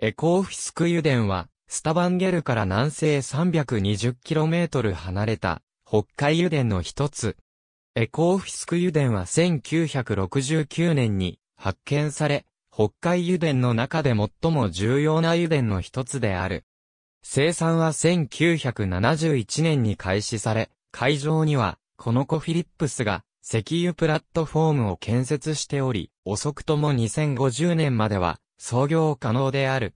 エコーフィスク油田は、スタバンゲルから南西 320km 離れた、北海油田の一つ。エコーフィスク油田は1969年に発見され、北海油田の中で最も重要な油田の一つである。生産は1971年に開始され、会場には、このコフィリップスが石油プラットフォームを建設しており、遅くとも2050年までは、創業可能である。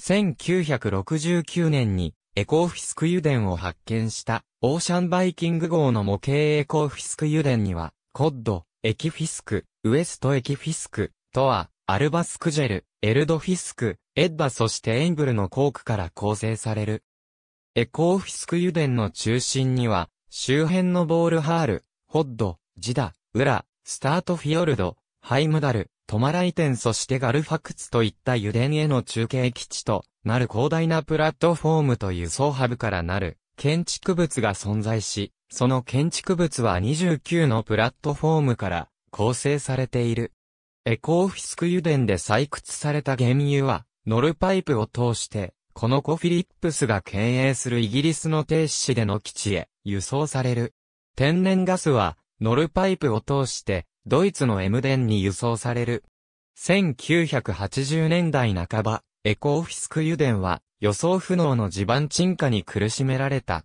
1969年にエコーフィスク油田を発見したオーシャンバイキング号の模型エコーフィスク油田にはコッド、エキフィスク、ウエストエキフィスク、とは、アルバスクジェル、エルドフィスク、エッダそしてエンブルのークから構成される。エコーフィスク油田の中心には、周辺のボールハール、ホッド、ジダ、ウラ、スタートフィヨルド、ハイムダル、トマライテンそしてガルファクツといった油田への中継基地となる広大なプラットフォームと輸送ハブからなる建築物が存在し、その建築物は29のプラットフォームから構成されている。エコーフィスク油田で採掘された原油は、ノルパイプを通して、このコ・フィリップスが経営するイギリスの停止市での基地へ輸送される。天然ガスは、ノルパイプを通して、ドイツのエムデンに輸送される。1980年代半ば、エコオフィスク油田は予想不能の地盤沈下に苦しめられた。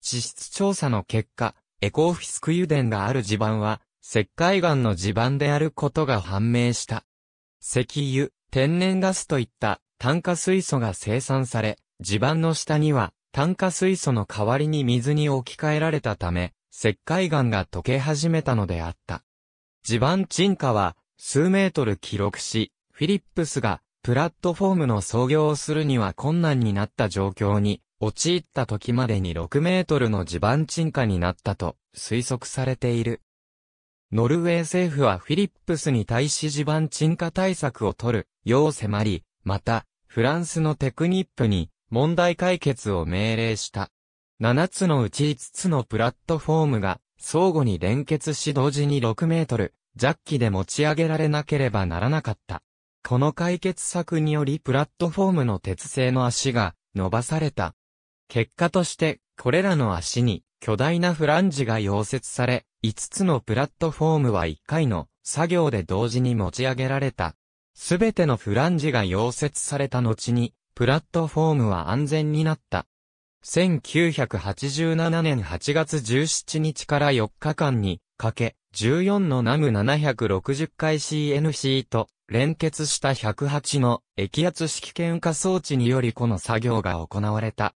地質調査の結果、エコオフィスク油田がある地盤は、石灰岩の地盤であることが判明した。石油、天然ガスといった炭化水素が生産され、地盤の下には炭化水素の代わりに水に置き換えられたため、石灰岩が溶け始めたのであった。地盤沈下は数メートル記録し、フィリップスがプラットフォームの操業をするには困難になった状況に陥った時までに6メートルの地盤沈下になったと推測されている。ノルウェー政府はフィリップスに対し地盤沈下対策を取るよう迫り、また、フランスのテクニップに問題解決を命令した。7つのうち5つのプラットフォームが相互に連結し同時に6メートル、ジャッキで持ち上げられなければならなかった。この解決策によりプラットフォームの鉄製の足が伸ばされた。結果として、これらの足に巨大なフランジが溶接され、5つのプラットフォームは1回の作業で同時に持ち上げられた。すべてのフランジが溶接された後に、プラットフォームは安全になった。1987年8月17日から4日間にかけ、14のナム760回 CNC と連結した108の液圧式検化装置によりこの作業が行われた。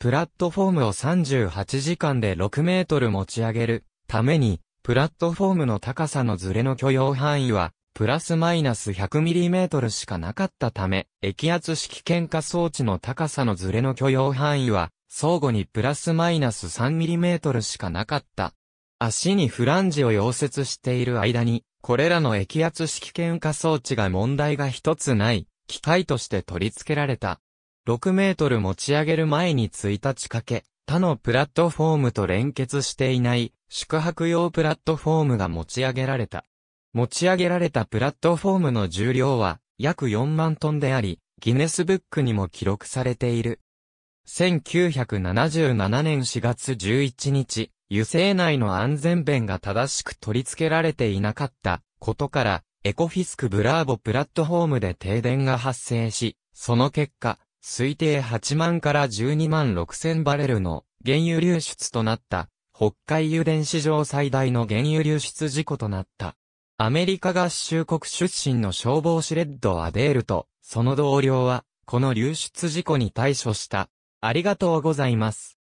プラットフォームを38時間で6メートル持ち上げるために、プラットフォームの高さのズレの許容範囲は、プラスマイナス1 0 0トルしかなかったため、液圧式検化装置の高さのズレの許容範囲は、相互にプラスマイナス 3mm しかなかった。足にフランジを溶接している間に、これらの液圧式喧嘩装置が問題が一つない、機械として取り付けられた。6メートル持ち上げる前に1日かけ、他のプラットフォームと連結していない宿泊用プラットフォームが持ち上げられた。持ち上げられたプラットフォームの重量は約4万トンであり、ギネスブックにも記録されている。1977年4月11日、油性内の安全弁が正しく取り付けられていなかったことから、エコフィスクブラーボプラットフォームで停電が発生し、その結果、推定8万から12万6千バレルの原油流出となった、北海油田史上最大の原油流出事故となった。アメリカ合衆国出身の消防士レッド・アデールと、その同僚は、この流出事故に対処したありがとうございます。